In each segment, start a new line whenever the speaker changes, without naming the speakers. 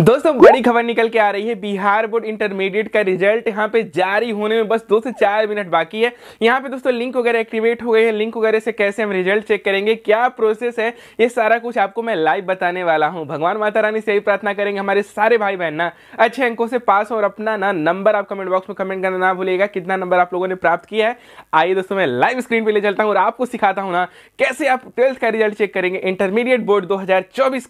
दोस्तों बड़ी खबर निकल के आ रही है बिहार बोर्ड इंटरमीडिएट का रिजल्ट यहाँ पे जारी होने में बस दो से चार मिनट बाकी है यहाँ पे दोस्तों लिंक वगैरह एक्टिवेट हो गए हैं लिंक वगैरह से कैसे हम रिजल्ट चेक करेंगे क्या प्रोसेस है ये सारा कुछ आपको मैं लाइव बताने वाला हूँ भगवान माता रानी से यही प्रार्थना करेंगे हमारे सारे भाई बहन ना अच्छे अंकों से पास और अपना ना नंबर आप कमेंट बॉक्स में कमेंट करना ना भूलेगा कितना नंबर आप लोगों ने प्राप्त किया है आइए दोस्तों मैं लाइव स्क्रीन पर ले चलता हूँ और आपको सिखाता हूँ ना कैसे आप ट्वेल्थ का रिजल्ट चेक करेंगे इंटरमीडिएट बोर्ड दो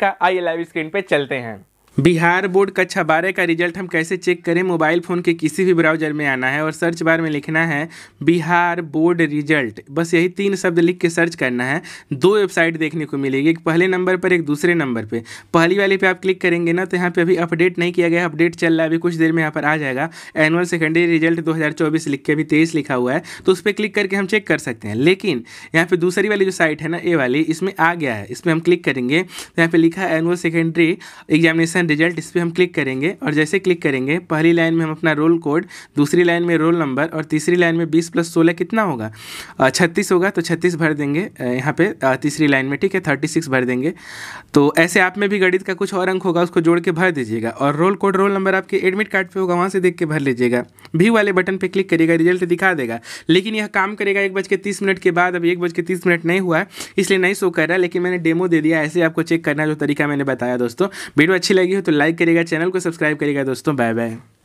का आइए लाइव स्क्रीन पर चलते हैं बिहार बोर्ड कक्षा बारह का रिजल्ट हम कैसे चेक करें मोबाइल फ़ोन के किसी भी ब्राउजर में आना है और सर्च बार में लिखना है बिहार बोर्ड रिजल्ट बस यही तीन शब्द लिख के सर्च करना है दो वेबसाइट देखने को मिलेगी एक पहले नंबर पर एक दूसरे नंबर पे पहली वाली पे आप क्लिक करेंगे ना तो यहाँ पे अभी अपडेट नहीं किया गया अपडेट चल रहा है अभी कुछ देर में यहाँ पर आ जाएगा एनुअल सेकेंडरी रिजल्ट दो लिख के अभी तेईस लिखा हुआ है तो उस पर क्लिक करके हम चेक कर सकते हैं लेकिन यहाँ पर दूसरी वाली जो साइट है ना ए वाली इसमें आ गया है इसमें हम क्लिक करेंगे तो यहाँ पर लिखा है annual secondary examination and result इस पर हम क्लिक करेंगे और जैसे क्लिक करेंगे पहली लाइन में हम अपना रोल कोड दूसरी लाइन में रोल नंबर और तीसरी लाइन में बीस प्लस सोलह कितना होगा छत्तीस होगा तो छत्तीस भर देंगे यहाँ पे तीसरी लाइन में ठीक है थर्टी सिक्स भर देंगे तो ऐसे आप में भी गणित का कुछ और अंक होगा उसको जोड़ के भर दीजिएगा और रोल कोड रोल नंबर आपके एडमिट कार्ड पर होगा वहाँ से देख के भर लीजिएगा भी वाले बटन पर क्लिक करिएगा रिजल्ट दिखा देगा लेकिन यह काम करेगा एक बज के तीस मिनट के बाद अब एक बज के तीस मिनट नहीं हुआ है इसलिए नहीं शो कर रहा लेकिन मैंने डेमो दे दिया ऐसे आपको चेक करना जो तरीका मैंने बताया दोस्तों वीडियो अच्छी लगी हो तो लाइक करिएगा चैनल को सब्सक्राइब करिएगा दोस्तों बाय बाय